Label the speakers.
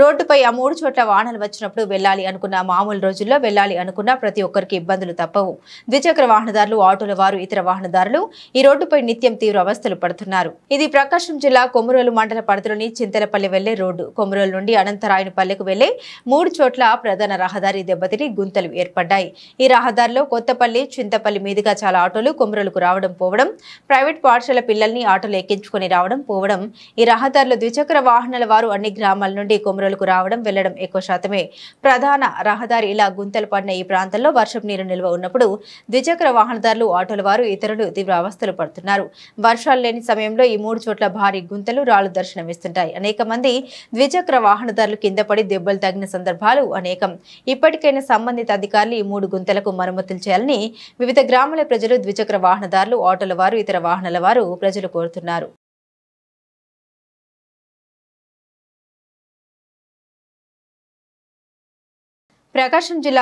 Speaker 1: రోడ్డుపై ఆ మూడు చోట్ల వాహనాలు వచ్చినప్పుడు వెళ్ళాలి అనుకున్న మామూలు రోజుల్లో వెళ్లాలి అనుకున్న ప్రతి ఒక్కరికి ఇబ్బందులు తప్పవు ద్విచక్ర వాహనదారులు ఆటోల వారు ఇతర వాహనదారులు ఈ రోడ్డుపై నిత్యం తీవ్ర అవస్థలు పడుతున్నారు ఇది ప్రకాశం జిల్లా కొమురోలు మండల పరిధిలోని చింతలపల్లి వెళ్లే రోడ్డు కొమురోలు నుండి అనంతరాయనపల్లెకు వెళ్లే మూడు చోట్ల ప్రధాన రహదారి దెబ్బతిని గుంతలు ఏర్పడ్డాయి ఈ రహదారిలో కొత్తపల్లి చింతపల్లి మీదుగా చాలా ఆటోలు కొమురోలకు రావడం పోవడం ప్రైవేట్ పాఠశాల పిల్లల్ని ఆటోలు ఎక్కించుకుని రావడం పోవడం ఈ రహదారిలో ద్విచక్ర వాహనాల వారు అన్ని గ్రామాల నుండి సంబరాలకు రావడం వెళ్లడం ఎక్కువ శాతమే ప్రధాన రహదారి ఇలా గుంతలు పడిన ఈ ప్రాంతంలో వర్షపు నీరు నిల్వ ఉన్నప్పుడు ద్విచక్ర వాహనదారులు ఆటోల వారు ఇతరులు తీవ్ర అవస్థలు పడుతున్నారు వర్షాలు లేని సమయంలో ఈ మూడు చోట్ల భారీ గుంతలు రాళ్లు దర్శనమిస్తుంటాయి అనేక మంది ద్విచక్ర వాహనదారులు కింద పడి దెబ్బలు తగిన సందర్భాలు అనేకం ఇప్పటికైనా సంబంధిత అధికారులు ఈ మూడు గుంతలకు మరమ్మతులు చేయాలని వివిధ గ్రామాల ప్రజలు ద్విచక్ర వాహనదారులు ఆటోల వారు ఇతర
Speaker 2: వాహనాల వారు ప్రజలు కోరుతున్నారు ప్రకాశం జిల్లా